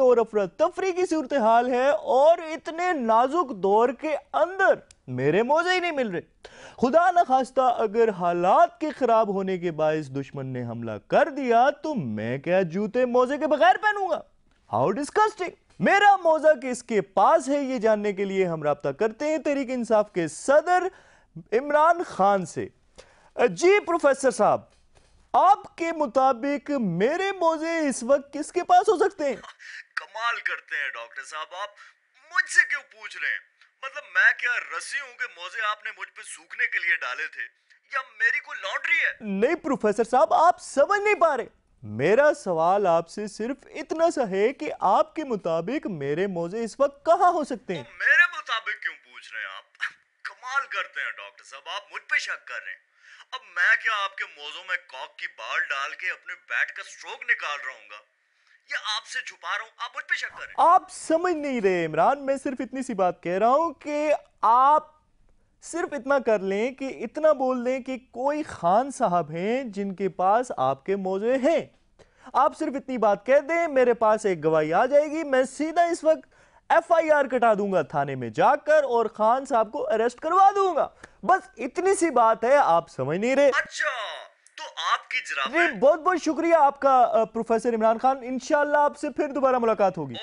और अफरा तफरी की सूरत हाल है और इतने नाजुक दौर के अंदर मेरे मोजे ही नहीं मिल रहे खुदा न खास्ता अगर हालात के खराब होने के बायस दुश्मन ने हमला कर दिया तो मैं क्या जूते मोजे के बगैर पहनूंगा हाउ डिस्कस्टिंग मेरा मोजा किसके पास है ये जानने के लिए हम रहा करते हैं तहरीक इंसाफ के सदर इमरान खान से जी प्रोफेसर साहब आपके मुताबिक मेरे मोजे इस वक्त किसके पास हो सकते हैं कमाल करते हैं डॉक्टर साहब आप मुझसे क्यों पूछ रहे हैं मतलब मैं क्या रस्सी हूँ कि मोजे आपने मुझ पे सूखने के लिए डाले थे या मेरी कोई लॉन्ड्री है नहीं प्रोफेसर साहब आप समझ नहीं पा रहे मेरा सवाल आपसे सिर्फ इतना सा है कि आपके मुताबिक मेरे मोजे इस वक्त कहाँ हो सकते हैं तो मेरे मुताबिक क्यों पूछ रहे हैं आप कमाल करते हैं डॉक्टर साहब आप मुझ पे शक कर रहे हैं अब मैं क्या आपके मोजों में कॉक की बाल डाल के अपने बैट का स्ट्रोक निकाल रहा हूँ आपसे छुपा रहा हूँ आप मुझ शक करें आप समझ नहीं रहे इमरान मैं सिर्फ इतनी सी बात कह रहा हूँ कि आप सिर्फ इतना कर लें कि इतना बोल दें कि कोई खान साहब हैं जिनके पास आपके मोजे हैं आप सिर्फ इतनी बात कह दें मेरे पास एक गवाही आ जाएगी मैं सीधा इस वक्त एफआईआर कटा दूंगा थाने में जाकर और खान साहब को अरेस्ट करवा दूंगा बस इतनी सी बात है आप समझ नहीं रहे अच्छा तो आपकी जरा बहुत बहुत शुक्रिया आपका प्रोफेसर इमरान खान इनशाला आपसे फिर दोबारा मुलाकात होगी